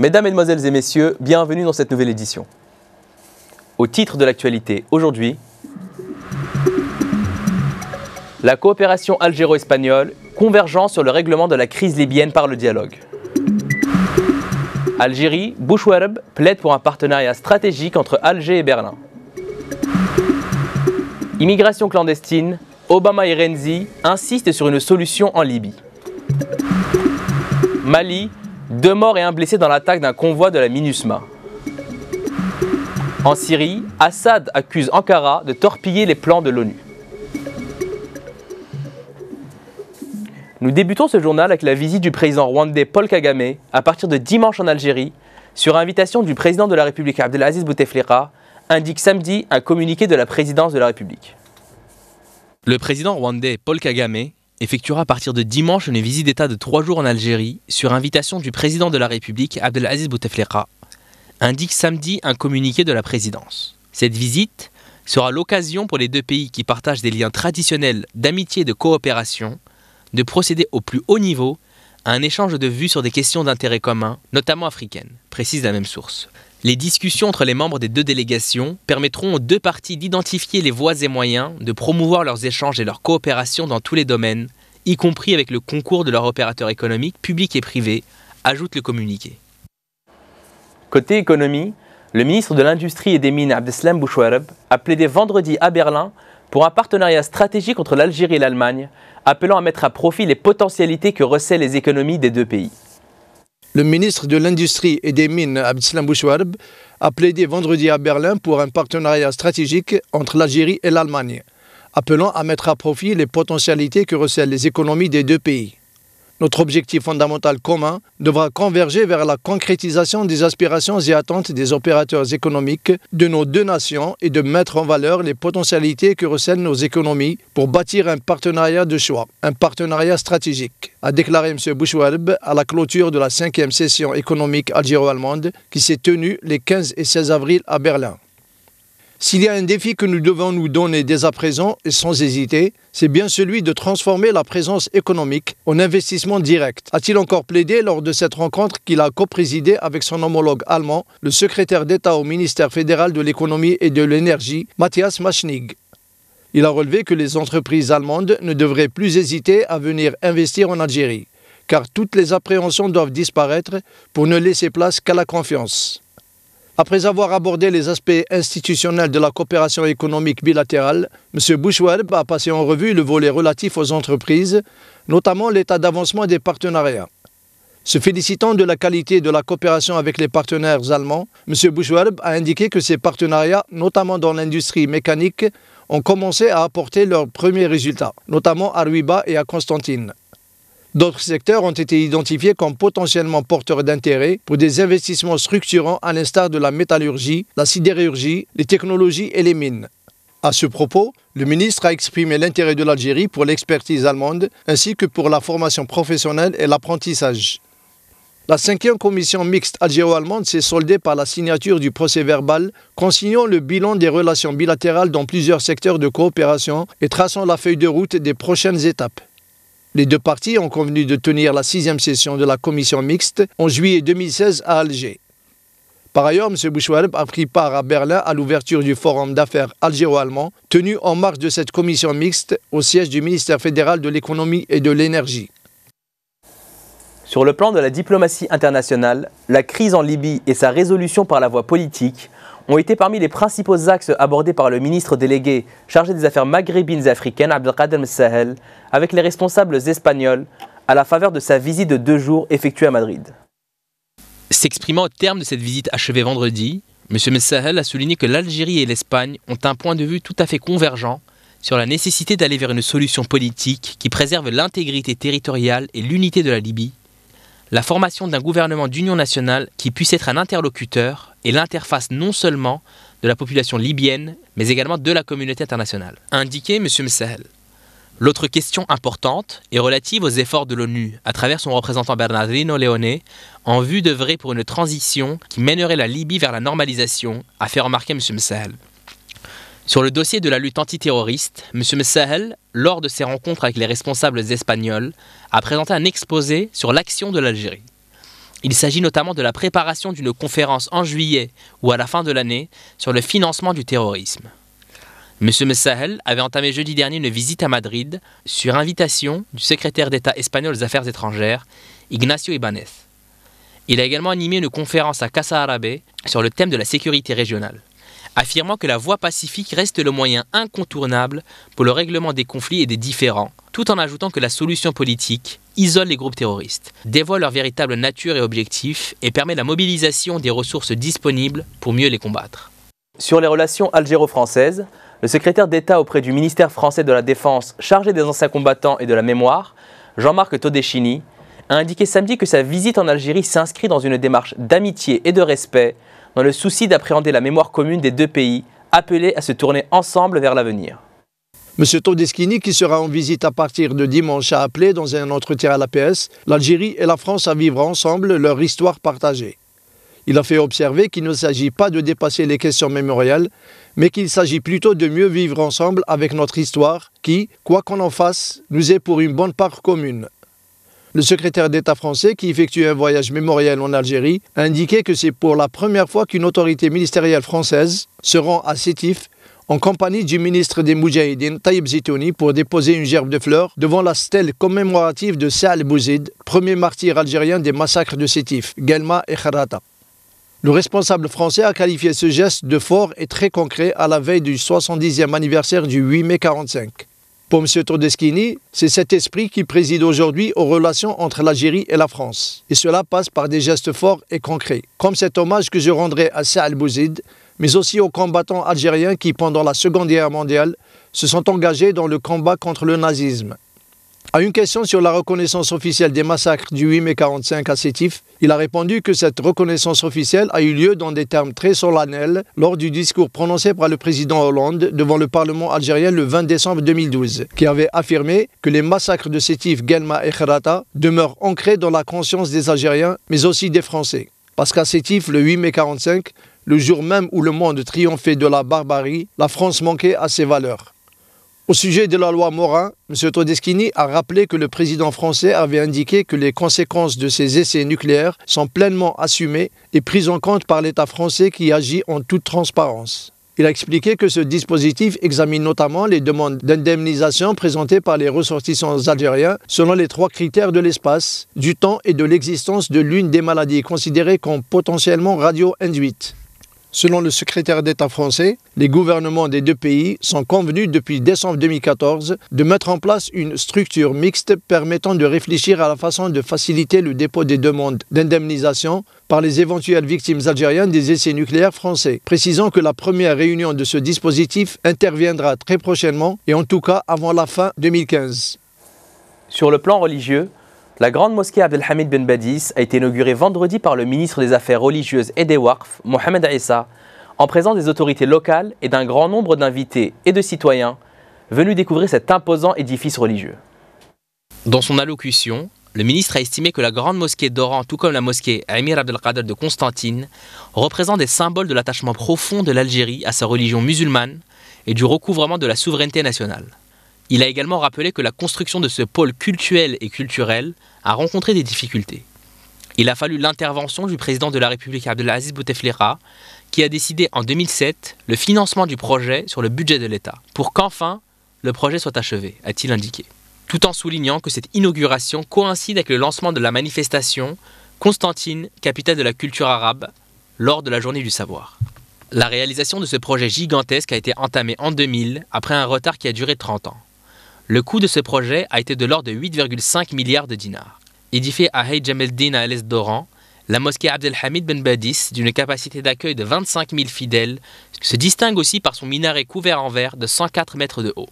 Mesdames, Mesdemoiselles et Messieurs, bienvenue dans cette nouvelle édition. Au titre de l'actualité aujourd'hui, la coopération algéro-espagnole convergent sur le règlement de la crise libyenne par le dialogue. Algérie, Bouchouareb plaide pour un partenariat stratégique entre Alger et Berlin. Immigration clandestine, Obama et Renzi insistent sur une solution en Libye. Mali, deux morts et un blessé dans l'attaque d'un convoi de la MINUSMA. En Syrie, Assad accuse Ankara de torpiller les plans de l'ONU. Nous débutons ce journal avec la visite du président rwandais Paul Kagame à partir de dimanche en Algérie, sur invitation du président de la République Abdelaziz Bouteflika, indique samedi un communiqué de la présidence de la République. Le président rwandais Paul Kagame effectuera à partir de dimanche une visite d'État de trois jours en Algérie sur invitation du président de la République Abdelaziz Bouteflika, indique samedi un communiqué de la présidence. Cette visite sera l'occasion pour les deux pays qui partagent des liens traditionnels d'amitié et de coopération de procéder au plus haut niveau à un échange de vues sur des questions d'intérêt commun, notamment africaines, précise la même source. Les discussions entre les membres des deux délégations permettront aux deux parties d'identifier les voies et moyens de promouvoir leurs échanges et leur coopération dans tous les domaines, y compris avec le concours de leurs opérateurs économiques publics et privés, ajoute le communiqué. Côté économie, le ministre de l'Industrie et des Mines Abdeslam Bouchouarab, a plaidé vendredi à Berlin pour un partenariat stratégique entre l'Algérie et l'Allemagne, appelant à mettre à profit les potentialités que recèlent les économies des deux pays. Le ministre de l'Industrie et des Mines, Abdeslam Bouchouarb, a plaidé vendredi à Berlin pour un partenariat stratégique entre l'Algérie et l'Allemagne, appelant à mettre à profit les potentialités que recèlent les économies des deux pays. Notre objectif fondamental commun devra converger vers la concrétisation des aspirations et attentes des opérateurs économiques de nos deux nations et de mettre en valeur les potentialités que recèlent nos économies pour bâtir un partenariat de choix, un partenariat stratégique, a déclaré M. Bouchouareb à la clôture de la cinquième session économique algéro-allemande qui s'est tenue les 15 et 16 avril à Berlin. S'il y a un défi que nous devons nous donner dès à présent, et sans hésiter, c'est bien celui de transformer la présence économique en investissement direct, a-t-il encore plaidé lors de cette rencontre qu'il a coprésidée avec son homologue allemand, le secrétaire d'État au ministère fédéral de l'économie et de l'énergie, Matthias Machnig Il a relevé que les entreprises allemandes ne devraient plus hésiter à venir investir en Algérie, car toutes les appréhensions doivent disparaître pour ne laisser place qu'à la confiance. Après avoir abordé les aspects institutionnels de la coopération économique bilatérale, M. Bushwerb a passé en revue le volet relatif aux entreprises, notamment l'état d'avancement des partenariats. Se félicitant de la qualité de la coopération avec les partenaires allemands, M. Bushwerb a indiqué que ces partenariats, notamment dans l'industrie mécanique, ont commencé à apporter leurs premiers résultats, notamment à Ruiba et à Constantine. D'autres secteurs ont été identifiés comme potentiellement porteurs d'intérêt pour des investissements structurants à l'instar de la métallurgie, la sidérurgie, les technologies et les mines. À ce propos, le ministre a exprimé l'intérêt de l'Algérie pour l'expertise allemande ainsi que pour la formation professionnelle et l'apprentissage. La cinquième commission mixte algéro-allemande s'est soldée par la signature du procès-verbal consignant le bilan des relations bilatérales dans plusieurs secteurs de coopération et traçant la feuille de route des prochaines étapes. Les deux parties ont convenu de tenir la sixième session de la commission mixte en juillet 2016 à Alger. Par ailleurs, M. Bouchouareb a pris part à Berlin à l'ouverture du forum d'affaires algéro-allemand tenu en marge de cette commission mixte au siège du ministère fédéral de l'économie et de l'énergie. Sur le plan de la diplomatie internationale, la crise en Libye et sa résolution par la voie politique ont été parmi les principaux axes abordés par le ministre délégué chargé des affaires maghrébines et africaines, Abdelkader Messahel, avec les responsables espagnols, à la faveur de sa visite de deux jours effectuée à Madrid. S'exprimant au terme de cette visite achevée vendredi, M. Messahel a souligné que l'Algérie et l'Espagne ont un point de vue tout à fait convergent sur la nécessité d'aller vers une solution politique qui préserve l'intégrité territoriale et l'unité de la Libye, la formation d'un gouvernement d'union nationale qui puisse être un interlocuteur et l'interface non seulement de la population libyenne, mais également de la communauté internationale. Indiqué M. Msahel. L'autre question importante est relative aux efforts de l'ONU, à travers son représentant Bernardino Leone, en vue d'œuvrer pour une transition qui mènerait la Libye vers la normalisation, a fait remarquer M. Msahel. Sur le dossier de la lutte antiterroriste, M. Msahel, lors de ses rencontres avec les responsables espagnols, a présenté un exposé sur l'action de l'Algérie. Il s'agit notamment de la préparation d'une conférence en juillet ou à la fin de l'année sur le financement du terrorisme. M. Messahel avait entamé jeudi dernier une visite à Madrid sur invitation du secrétaire d'État espagnol aux Affaires étrangères, Ignacio Ibanez. Il a également animé une conférence à Casa Arabe sur le thème de la sécurité régionale affirmant que la voie pacifique reste le moyen incontournable pour le règlement des conflits et des différends, tout en ajoutant que la solution politique isole les groupes terroristes, dévoile leur véritable nature et objectif et permet la mobilisation des ressources disponibles pour mieux les combattre. Sur les relations algéro-françaises, le secrétaire d'État auprès du ministère français de la Défense chargé des anciens combattants et de la mémoire, Jean-Marc Todeschini, a indiqué samedi que sa visite en Algérie s'inscrit dans une démarche d'amitié et de respect dans le souci d'appréhender la mémoire commune des deux pays, appelés à se tourner ensemble vers l'avenir. M. Todeschini, qui sera en visite à partir de dimanche, a appelé dans un entretien à l'APS l'Algérie et la France à vivre ensemble leur histoire partagée. Il a fait observer qu'il ne s'agit pas de dépasser les questions mémorielles, mais qu'il s'agit plutôt de mieux vivre ensemble avec notre histoire qui, quoi qu'on en fasse, nous est pour une bonne part commune. Le secrétaire d'État français, qui effectuait un voyage mémoriel en Algérie, a indiqué que c'est pour la première fois qu'une autorité ministérielle française se rend à Sétif en compagnie du ministre des Moudjahidines Taïb Zitouni pour déposer une gerbe de fleurs devant la stèle commémorative de Saal Bouzid, premier martyr algérien des massacres de Sétif, Gelma et Kharata. Le responsable français a qualifié ce geste de fort et très concret à la veille du 70e anniversaire du 8 mai 1945. Pour M. Todeschini, c'est cet esprit qui préside aujourd'hui aux relations entre l'Algérie et la France. Et cela passe par des gestes forts et concrets, comme cet hommage que je rendrai à Saal Bouzid, mais aussi aux combattants algériens qui, pendant la Seconde Guerre mondiale, se sont engagés dans le combat contre le nazisme à une question sur la reconnaissance officielle des massacres du 8 mai 45 à Sétif, il a répondu que cette reconnaissance officielle a eu lieu dans des termes très solennels lors du discours prononcé par le président Hollande devant le Parlement algérien le 20 décembre 2012, qui avait affirmé que les massacres de Sétif, Gelma et Kherata demeurent ancrés dans la conscience des Algériens, mais aussi des Français. Parce qu'à Sétif, le 8 mai 45, le jour même où le monde triomphait de la barbarie, la France manquait à ses valeurs. Au sujet de la loi Morin, M. Todeschini a rappelé que le président français avait indiqué que les conséquences de ces essais nucléaires sont pleinement assumées et prises en compte par l'État français qui agit en toute transparence. Il a expliqué que ce dispositif examine notamment les demandes d'indemnisation présentées par les ressortissants algériens selon les trois critères de l'espace, du temps et de l'existence de l'une des maladies considérées comme potentiellement radio-induites. Selon le secrétaire d'État français, les gouvernements des deux pays sont convenus depuis décembre 2014 de mettre en place une structure mixte permettant de réfléchir à la façon de faciliter le dépôt des demandes d'indemnisation par les éventuelles victimes algériennes des essais nucléaires français, précisant que la première réunion de ce dispositif interviendra très prochainement et en tout cas avant la fin 2015. Sur le plan religieux, la grande mosquée Abdelhamid Ben Badis a été inaugurée vendredi par le ministre des Affaires religieuses et des Warf, Mohamed Aissa, en présence des autorités locales et d'un grand nombre d'invités et de citoyens venus découvrir cet imposant édifice religieux. Dans son allocution, le ministre a estimé que la grande mosquée d'Oran, tout comme la mosquée Amir Abdelkader de Constantine, représente des symboles de l'attachement profond de l'Algérie à sa religion musulmane et du recouvrement de la souveraineté nationale. Il a également rappelé que la construction de ce pôle culturel et culturel a rencontré des difficultés. Il a fallu l'intervention du président de la République Abdelaziz Bouteflika, qui a décidé en 2007 le financement du projet sur le budget de l'État, pour qu'enfin le projet soit achevé, a-t-il indiqué. Tout en soulignant que cette inauguration coïncide avec le lancement de la manifestation Constantine, capitale de la culture arabe, lors de la journée du savoir. La réalisation de ce projet gigantesque a été entamée en 2000 après un retard qui a duré 30 ans. Le coût de ce projet a été de l'ordre de 8,5 milliards de dinars. Édifiée à Hay Jameldin à l'est d'Oran, la mosquée Abdelhamid Ben Badis, d'une capacité d'accueil de 25 000 fidèles, se distingue aussi par son minaret couvert en verre de 104 mètres de haut.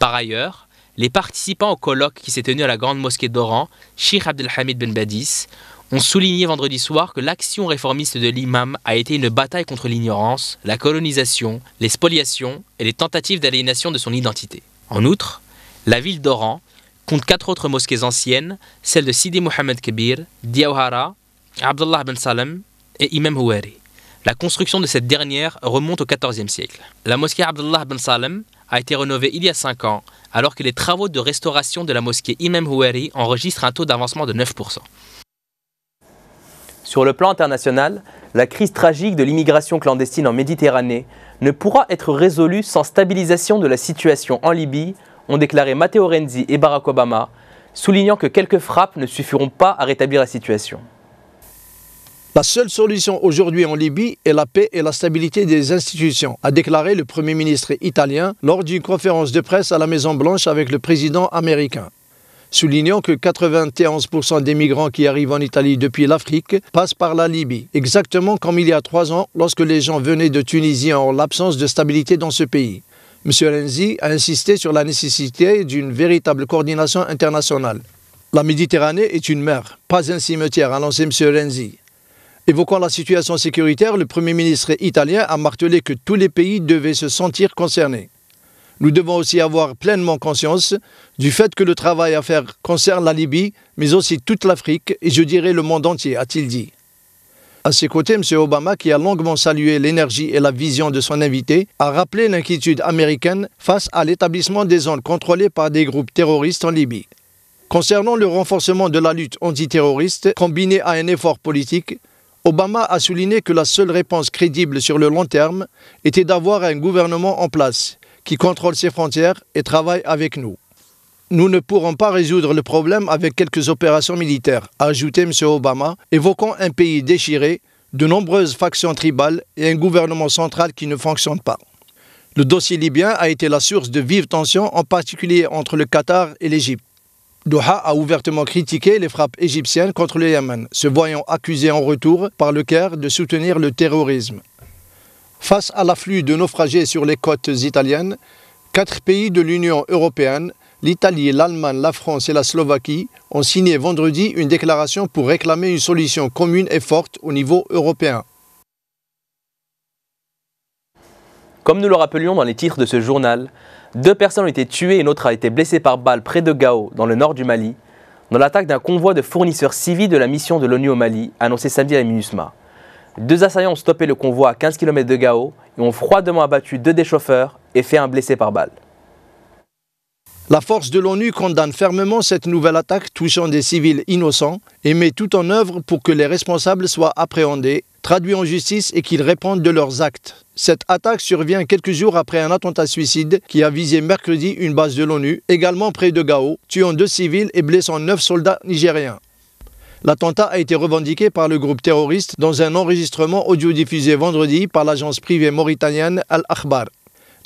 Par ailleurs, les participants au colloque qui s'est tenu à la grande mosquée d'Oran, Sheikh Abdelhamid Ben Badis, ont souligné vendredi soir que l'action réformiste de l'imam a été une bataille contre l'ignorance, la colonisation, les spoliations et les tentatives d'aliénation de son identité. En outre, la ville d'Oran compte quatre autres mosquées anciennes, celles de Sidi Mohamed Kebir, Diawhara, Abdullah ben Salem et Imam Houari. La construction de cette dernière remonte au XIVe siècle. La mosquée Abdullah ben Salem a été rénovée il y a cinq ans, alors que les travaux de restauration de la mosquée Imam Houari enregistrent un taux d'avancement de 9%. Sur le plan international, la crise tragique de l'immigration clandestine en Méditerranée ne pourra être résolue sans stabilisation de la situation en Libye, ont déclaré Matteo Renzi et Barack Obama, soulignant que quelques frappes ne suffiront pas à rétablir la situation. La seule solution aujourd'hui en Libye est la paix et la stabilité des institutions, a déclaré le Premier ministre italien lors d'une conférence de presse à la Maison-Blanche avec le président américain soulignant que 91% des migrants qui arrivent en Italie depuis l'Afrique passent par la Libye, exactement comme il y a trois ans lorsque les gens venaient de Tunisie en l'absence de stabilité dans ce pays. M. Renzi a insisté sur la nécessité d'une véritable coordination internationale. La Méditerranée est une mer, pas un cimetière, a lancé M. Renzi. Évoquant la situation sécuritaire, le Premier ministre italien a martelé que tous les pays devaient se sentir concernés nous devons aussi avoir pleinement conscience du fait que le travail à faire concerne la Libye, mais aussi toute l'Afrique et je dirais le monde entier, a-t-il dit. À ses côtés, M. Obama, qui a longuement salué l'énergie et la vision de son invité, a rappelé l'inquiétude américaine face à l'établissement des zones contrôlées par des groupes terroristes en Libye. Concernant le renforcement de la lutte antiterroriste combiné à un effort politique, Obama a souligné que la seule réponse crédible sur le long terme était d'avoir un gouvernement en place qui contrôle ses frontières et travaille avec nous. Nous ne pourrons pas résoudre le problème avec quelques opérations militaires, a ajouté M. Obama, évoquant un pays déchiré, de nombreuses factions tribales et un gouvernement central qui ne fonctionne pas. Le dossier libyen a été la source de vives tensions, en particulier entre le Qatar et l'Égypte. Doha a ouvertement critiqué les frappes égyptiennes contre le Yémen, se voyant accusé en retour par le Caire de soutenir le terrorisme. Face à l'afflux de naufragés sur les côtes italiennes, quatre pays de l'Union européenne, l'Italie, l'Allemagne, la France et la Slovaquie, ont signé vendredi une déclaration pour réclamer une solution commune et forte au niveau européen. Comme nous le rappelions dans les titres de ce journal, deux personnes ont été tuées et une autre a été blessée par balle près de Gao, dans le nord du Mali, dans l'attaque d'un convoi de fournisseurs civils de la mission de l'ONU au Mali, annoncé samedi à la MINUSMA. Deux assaillants ont stoppé le convoi à 15 km de Gao et ont froidement abattu deux des chauffeurs et fait un blessé par balle. La force de l'ONU condamne fermement cette nouvelle attaque touchant des civils innocents et met tout en œuvre pour que les responsables soient appréhendés, traduits en justice et qu'ils répondent de leurs actes. Cette attaque survient quelques jours après un attentat suicide qui a visé mercredi une base de l'ONU, également près de Gao, tuant deux civils et blessant neuf soldats nigériens. L'attentat a été revendiqué par le groupe terroriste dans un enregistrement audio diffusé vendredi par l'agence privée mauritanienne Al-Akhbar.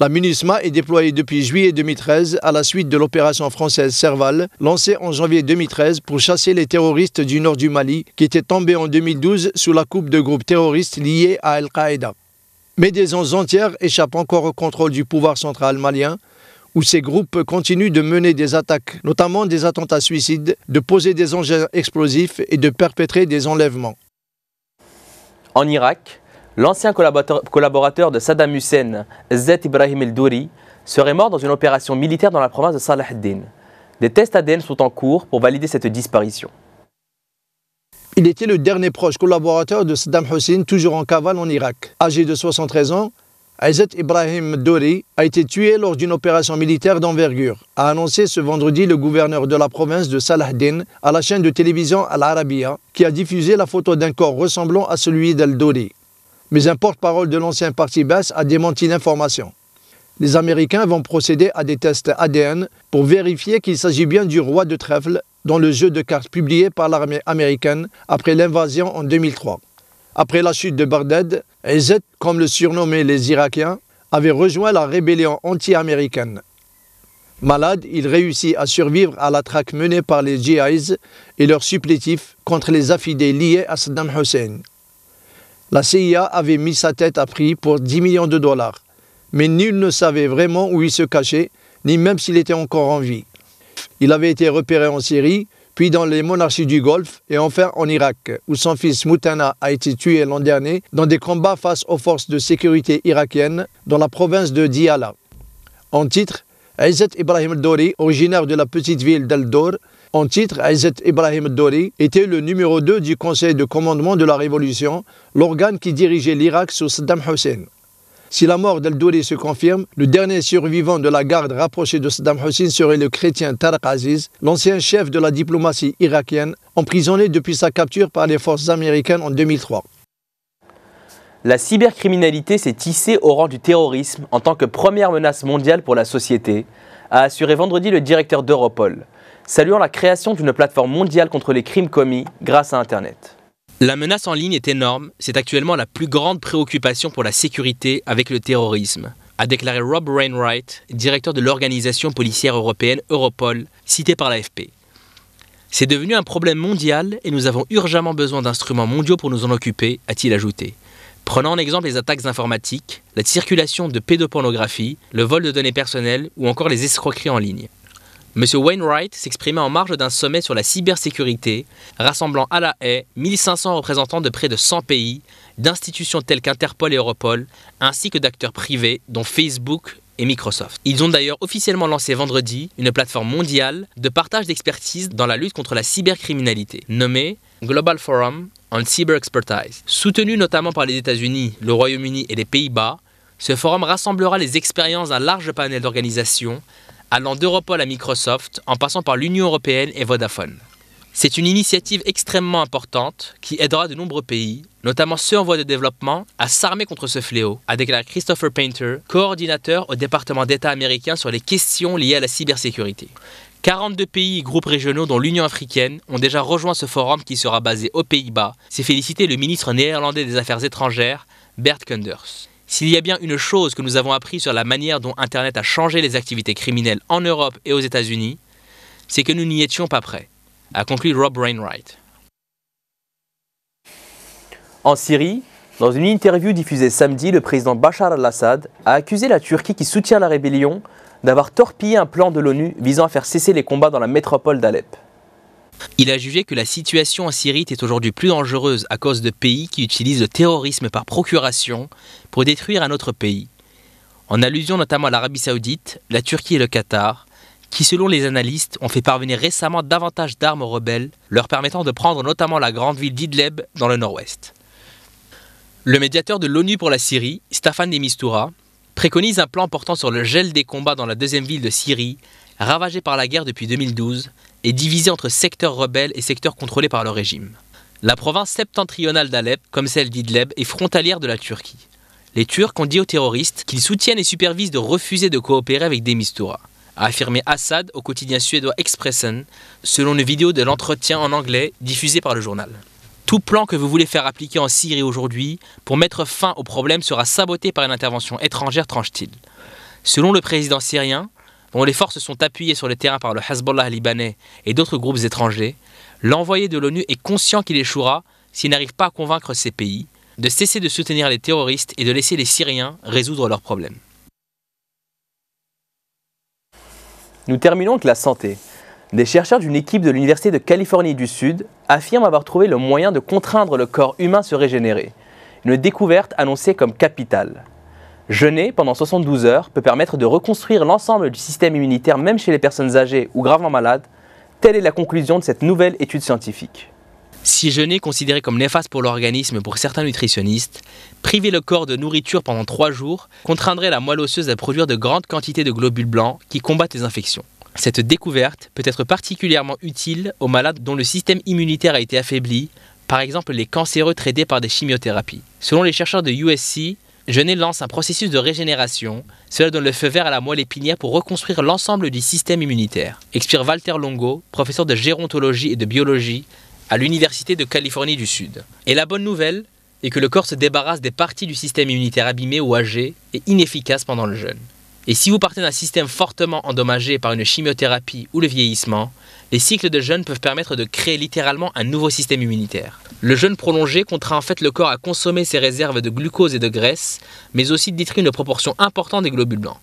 La MINUSMA est déployée depuis juillet 2013 à la suite de l'opération française Serval, lancée en janvier 2013 pour chasser les terroristes du nord du Mali qui étaient tombés en 2012 sous la coupe de groupes terroristes liés à Al-Qaïda. Mais des zones entières échappent encore au contrôle du pouvoir central malien, où ces groupes continuent de mener des attaques, notamment des attentats suicides, de poser des engins explosifs et de perpétrer des enlèvements. En Irak, l'ancien collaborateur de Saddam Hussein, Zed Ibrahim El-Douri, serait mort dans une opération militaire dans la province de Salah din Des tests ADN sont en cours pour valider cette disparition. Il était le dernier proche collaborateur de Saddam Hussein, toujours en cavale en Irak. Âgé de 73 ans, Aizet Ibrahim Dori a été tué lors d'une opération militaire d'envergure, a annoncé ce vendredi le gouverneur de la province de Salah à la chaîne de télévision Al Arabiya, qui a diffusé la photo d'un corps ressemblant à celui d'Al Dori. Mais un porte-parole de l'ancien parti basse a démenti l'information. Les Américains vont procéder à des tests ADN pour vérifier qu'il s'agit bien du roi de trèfle dans le jeu de cartes publié par l'armée américaine après l'invasion en 2003. Après la chute de Bagdad, ezet, comme le surnommaient les Irakiens, avait rejoint la rébellion anti-américaine. Malade, il réussit à survivre à la traque menée par les GIs et leurs supplétifs contre les affidés liés à Saddam Hussein. La CIA avait mis sa tête à prix pour 10 millions de dollars, mais nul ne savait vraiment où il se cachait, ni même s'il était encore en vie. Il avait été repéré en Syrie puis dans les monarchies du Golfe et enfin en Irak, où son fils Moutana a été tué l'an dernier dans des combats face aux forces de sécurité irakiennes dans la province de Diyala. En titre, Aizet Ibrahim Dori, originaire de la petite ville dal en titre, Aizet Ibrahim Dori était le numéro 2 du conseil de commandement de la révolution, l'organe qui dirigeait l'Irak sous Saddam Hussein. Si la mort d'Al-Douri se confirme, le dernier survivant de la garde rapprochée de Saddam Hussein serait le chrétien Tarq Aziz, l'ancien chef de la diplomatie irakienne, emprisonné depuis sa capture par les forces américaines en 2003. La cybercriminalité s'est tissée au rang du terrorisme en tant que première menace mondiale pour la société, a assuré vendredi le directeur d'Europol, saluant la création d'une plateforme mondiale contre les crimes commis grâce à Internet. La menace en ligne est énorme, c'est actuellement la plus grande préoccupation pour la sécurité avec le terrorisme, a déclaré Rob Rainwright, directeur de l'organisation policière européenne Europol, cité par l'AFP. C'est devenu un problème mondial et nous avons urgemment besoin d'instruments mondiaux pour nous en occuper, a-t-il ajouté. Prenant en exemple les attaques informatiques, la circulation de pédopornographie, le vol de données personnelles ou encore les escroqueries en ligne. M. Wainwright s'exprimait en marge d'un sommet sur la cybersécurité, rassemblant à la haie 1500 représentants de près de 100 pays, d'institutions telles qu'Interpol et Europol, ainsi que d'acteurs privés dont Facebook et Microsoft. Ils ont d'ailleurs officiellement lancé vendredi une plateforme mondiale de partage d'expertise dans la lutte contre la cybercriminalité, nommée Global Forum on Cyber Expertise. Soutenu notamment par les États-Unis, le Royaume-Uni et les Pays-Bas, ce forum rassemblera les expériences d'un large panel d'organisations allant d'Europol à Microsoft en passant par l'Union européenne et Vodafone. C'est une initiative extrêmement importante qui aidera de nombreux pays, notamment ceux en voie de développement, à s'armer contre ce fléau, a déclaré Christopher Painter, coordinateur au département d'État américain sur les questions liées à la cybersécurité. 42 pays et groupes régionaux dont l'Union africaine ont déjà rejoint ce forum qui sera basé aux Pays-Bas, C'est félicité le ministre néerlandais des Affaires étrangères, Bert Kunders. S'il y a bien une chose que nous avons appris sur la manière dont Internet a changé les activités criminelles en Europe et aux États-Unis, c'est que nous n'y étions pas prêts, a conclu Rob Wainwright. En Syrie, dans une interview diffusée samedi, le président Bachar al-Assad a accusé la Turquie qui soutient la rébellion d'avoir torpillé un plan de l'ONU visant à faire cesser les combats dans la métropole d'Alep. Il a jugé que la situation en Syrie est aujourd'hui plus dangereuse à cause de pays qui utilisent le terrorisme par procuration pour détruire un autre pays, en allusion notamment à l'Arabie saoudite, la Turquie et le Qatar, qui selon les analystes ont fait parvenir récemment davantage d'armes aux rebelles, leur permettant de prendre notamment la grande ville d'Idleb dans le nord-ouest. Le médiateur de l'ONU pour la Syrie, Staffan de Mistura, préconise un plan portant sur le gel des combats dans la deuxième ville de Syrie, ravagée par la guerre depuis 2012, est divisée entre secteurs rebelles et secteurs contrôlés par le régime. La province septentrionale d'Alep, comme celle d'Idleb, est frontalière de la Turquie. Les Turcs ont dit aux terroristes qu'ils soutiennent et supervisent de refuser de coopérer avec Demistoura, a affirmé Assad au quotidien suédois Expressen, selon une vidéo de l'entretien en anglais diffusée par le journal. Tout plan que vous voulez faire appliquer en Syrie aujourd'hui pour mettre fin au problème sera saboté par une intervention étrangère, tranche-t-il. Selon le président syrien, dont les forces sont appuyées sur le terrain par le Hezbollah libanais et d'autres groupes étrangers, l'envoyé de l'ONU est conscient qu'il échouera s'il n'arrive pas à convaincre ces pays de cesser de soutenir les terroristes et de laisser les Syriens résoudre leurs problèmes. Nous terminons avec la santé. Des chercheurs d'une équipe de l'Université de Californie du Sud affirment avoir trouvé le moyen de contraindre le corps humain se régénérer, une découverte annoncée comme capitale. Jeûner pendant 72 heures peut permettre de reconstruire l'ensemble du système immunitaire même chez les personnes âgées ou gravement malades. Telle est la conclusion de cette nouvelle étude scientifique. Si jeûner est considéré comme néfaste pour l'organisme pour certains nutritionnistes, priver le corps de nourriture pendant 3 jours contraindrait la moelle osseuse à produire de grandes quantités de globules blancs qui combattent les infections. Cette découverte peut être particulièrement utile aux malades dont le système immunitaire a été affaibli, par exemple les cancéreux traités par des chimiothérapies. Selon les chercheurs de USC, Jeûner lance un processus de régénération. Cela donne le feu vert à la moelle épinière pour reconstruire l'ensemble du système immunitaire. Expire Walter Longo, professeur de gérontologie et de biologie à l'Université de Californie du Sud. Et la bonne nouvelle est que le corps se débarrasse des parties du système immunitaire abîmées ou âgées et inefficaces pendant le jeûne. Et si vous partez d'un système fortement endommagé par une chimiothérapie ou le vieillissement, les cycles de jeûne peuvent permettre de créer littéralement un nouveau système immunitaire. Le jeûne prolongé contraint en fait le corps à consommer ses réserves de glucose et de graisse, mais aussi de détruire une proportion importante des globules blancs.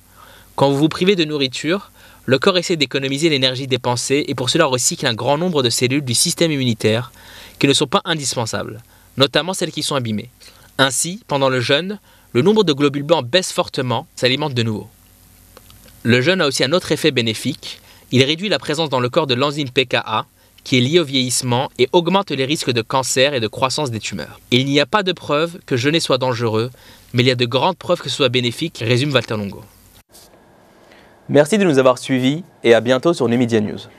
Quand vous vous privez de nourriture, le corps essaie d'économiser l'énergie dépensée et pour cela recycle un grand nombre de cellules du système immunitaire qui ne sont pas indispensables, notamment celles qui sont abîmées. Ainsi, pendant le jeûne, le nombre de globules blancs baisse fortement, s'alimente de nouveau. Le jeûne a aussi un autre effet bénéfique. Il réduit la présence dans le corps de l'enzyme PKA, qui est liée au vieillissement et augmente les risques de cancer et de croissance des tumeurs. Il n'y a pas de preuve que jeûner soit dangereux, mais il y a de grandes preuves que ce soit bénéfique, résume Walter Longo. Merci de nous avoir suivis et à bientôt sur Numidia News.